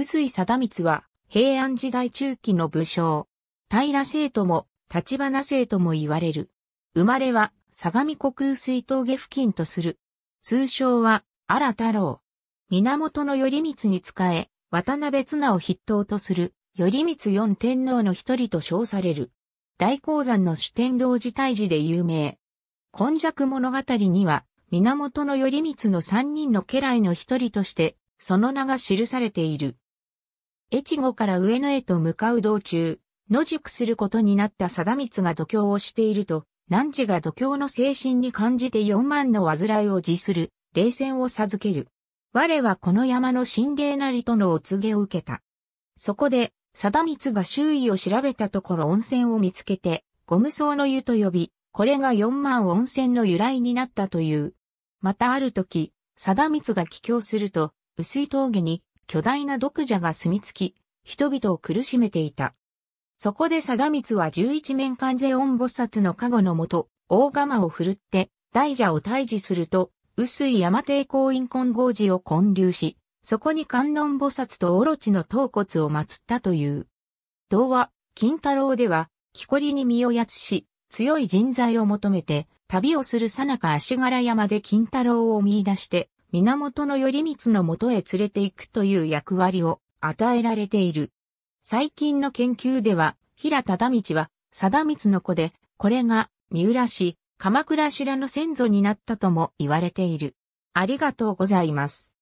薄井貞光は平安時代中期の武将。平生とも、立花生とも言われる。生まれは、相模国水峠付近とする。通称は、荒太郎。源頼光に仕え、渡辺綱を筆頭とする、頼光四天皇の一人と称される。大鉱山の主天道寺退治で有名。今昔物語には、源頼光の三人の家来の一人として、その名が記されている。越後から上野へと向かう道中、野宿することになった貞光が度胸をしていると、南次が度胸の精神に感じて四万の患いを辞する、冷戦を授ける。我はこの山の神霊なりとのお告げを受けた。そこで、貞光が周囲を調べたところ温泉を見つけて、ゴム草の湯と呼び、これが四万温泉の由来になったという。またある時、貞光が帰郷すると、薄い峠に巨大な毒蛇が住み着き、人々を苦しめていた。そこで貞光は十一面観世音菩薩の加護のもと、大釜を振るって、大蛇を退治すると、薄い山帝公院金剛寺を建立し、そこに観音菩薩とオロチの頭骨を祀ったという。童話、金太郎では、木こりに身をやつし、強い人材を求めて、旅をするさなか足柄山で金太郎を見出して、源頼光のもとへ連れて行くという役割を与えられている。最近の研究では、平忠道は、貞光の子で、これが、三浦市、鎌倉らの先祖になったとも言われている。ありがとうございます。